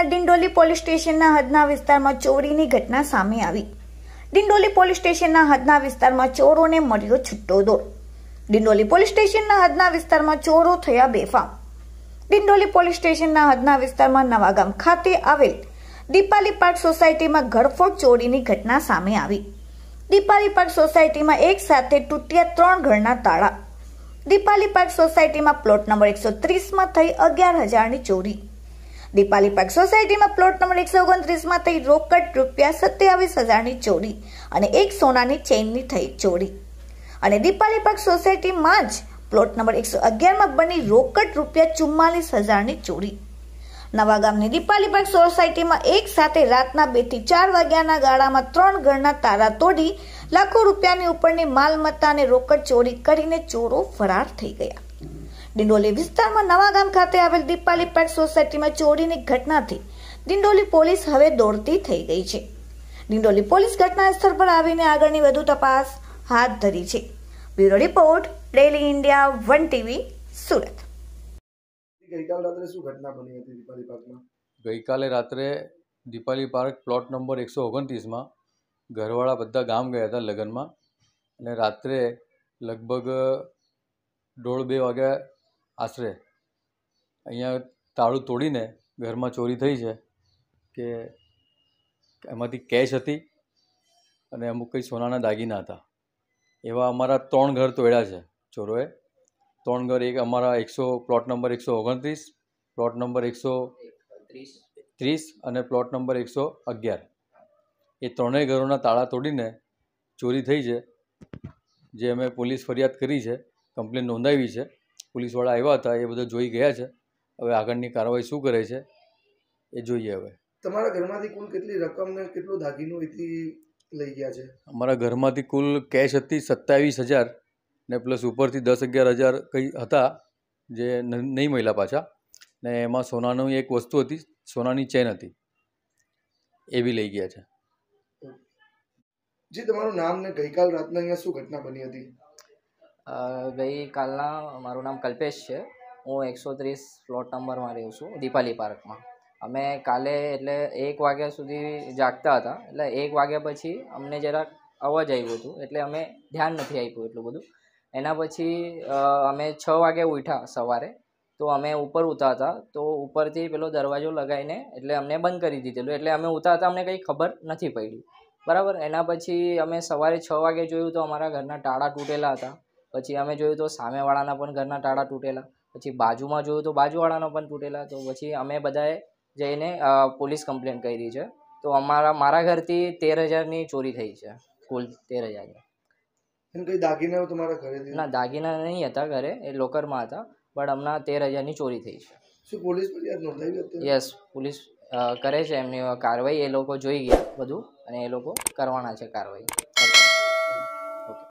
અમરેલીના ડિંડોલી પોલીસ સ્ટેશનના હદના વિસ્તારમાં ચોરીની ઘટના સામે આવી ડિંડોલી પોલીસ સ્ટેશનના હદના વિસ્તારમાં ચોરોને મળ્યો છૂટો દોર ડિંડોલી પોલીસ સ્ટેશનના હદના વિસ્તારમાં ચોરો થયા બેફામ ડિંડોલી પોલીસ સ્ટેશનના હદના વિસ્તારમાં નવાગામ ખાતે આવેલ દીપાલી પાર્ક સોસાયટીમાં ગળફોડ ચોરીની ઘટના સામે આવી દીપાલી પાર્ક સોસાયટીમાં એક સાથે તૂટ્યા ત્રણ ઘરના તાળા દીપાલી પાર્ક સોસાયટીમાં પ્લોટ નંબર એકસો ત્રીસમાં થઈ અગિયાર હજારની ચોરી દીપાલી પાર્ક સોસાયટીમાં પ્લોટ નંબર એકસો ઓગણત્રીસમાં થઈ રોકડ રૂપિયા સત્યાવીસ હજારની ચોરી અને એક સોનાની ચેઇનની થઈ ચોરી અને દીપાલી પાર્ક સોસાયટીમાં જ પ્લોટ નંબર એકસો અગિયારમાં બની રોકડ રૂપિયા ચુમ્માલીસ હજારની ચોરી નવાગામની દીપાલી પાર્ક સોસાયટીમાં એક સાથે રાતના બે થી ચાર વાગ્યાના ગાળામાં ત્રણ ઘરના તારા તોડી લાખો રૂપિયાની ઉપરની માલમત્તા અને રોકડ ચોરી કરીને ચોરો ફરાર થઈ ગયા ડિંડોલી વિસ્તારમાં નવાગામ ખાતે આવેલ દીપાલી પેટ સોસાયટીમાં ચોરીની ઘટનાથી ડિંડોલી પોલીસ હવે દોડતી થઈ ગઈ છે ડિંડોલી પોલીસ ઘટના સ્થળ પર આવીને આગળની વધુ તપાસ હાથ ધરી છે bureau report daily India one TV Surat ગઈકાલ રાત્રે શું ઘટના બની હતી દીપાલી પાર્કમાં ગઈકાલે રાત્રે દીપાલી પાર્ક પ્લોટ નંબર એકસો ઓગણત્રીસમાં ઘરવાળા બધા ગામ ગયા હતા લગ્નમાં અને રાત્રે લગભગ દોઢ બે વાગ્યા આશરે અહીંયા તાળું તોડીને ઘરમાં ચોરી થઈ છે કે એમાંથી કેશ હતી અને અમુક કંઈ સોનાના દાગીના હતા એવા અમારા ત્રણ ઘર તોડ્યા છે ચોરોએ ત્રણ ઘર એક અમારા એકસો પ્લોટ નંબર એકસો ઓગણત્રીસ પ્લોટ નંબર એકસો ત્રીસ અને પ્લોટ નંબર એકસો અગિયાર એ ત્રણેય ઘરોના તાળા તોડીને ચોરી થઈ છે જે અમે પોલીસ ફરિયાદ કરી છે કમ્પ્લેન નોંધાવી છે પોલીસવાળા આવ્યા હતા એ બધા જોઈ ગયા છે હવે આગળની કાર્યવાહી શું કરે છે એ જોઈએ હવે તમારા ઘરમાંથી કુલ કેટલી રકમ ને કેટલું દાગીનું એથી લઈ ગયા છે અમારા ઘરમાંથી કુલ કેશ હતી સત્તાવીસ હજાર ને પ્લસ ઉપરથી દસ અગિયાર હજાર કંઈ હતા જે નહીં મળ્યા પાછા ને એમાં સોનાની એક વસ્તુ હતી સોનાની ચેન હતી એ બી લઈ ગયા છે જે તમારું નામ ને ગઈકાલ રાતના અહીંયા શું ઘટના બની હતી ગઈકાલના મારું નામ કલ્પેશ છે હું એકસો ત્રીસ પ્લોટ નંબરમાં રહું છું દીપાલી પાર્કમાં અમે કાલે એટલે એક વાગ્યા સુધી જાગતા હતા એટલે એક વાગ્યા પછી અમને જરાક અવાજ આવ્યું હતું એટલે અમે ધ્યાન નથી આપ્યું એટલું બધું એના પછી અમે છ વાગે ઉઠ્યા સવારે તો અમે ઉપર ઉતા હતા તો ઉપરથી પેલો દરવાજો લગાવીને એટલે અમને બંધ કરી દીધેલું એટલે અમે ઉતા હતા અમને કંઈ ખબર નથી પડી બરાબર એના પછી અમે સવારે છ વાગે જોયું તો અમારા ઘરના ટાળા તૂટેલા હતા પછી અમે જોયું તો સામેવાળાના પણ ઘરના તાળા તૂટેલા પછી બાજુમાં જોયું તો બાજુવાળાના પણ તૂટેલા તો પછી અમે બધાએ જઈને પોલીસ કમ્પ્લેન કરી છે તો અમારા મારા ઘરથી તેર હજારની ચોરી થઈ છે કુલ તેર હજારની ના દાગીના નહીં હતા ઘરે એ લોકરમાં હતા બટ હમણાં તેર હજારની ચોરી થઈ છે યસ પોલીસ કરે છે એમની કાર્યવાહી એ લોકો જોઈ ગયા બધું અને એ લોકો કરવાના છે કાર્યવાહી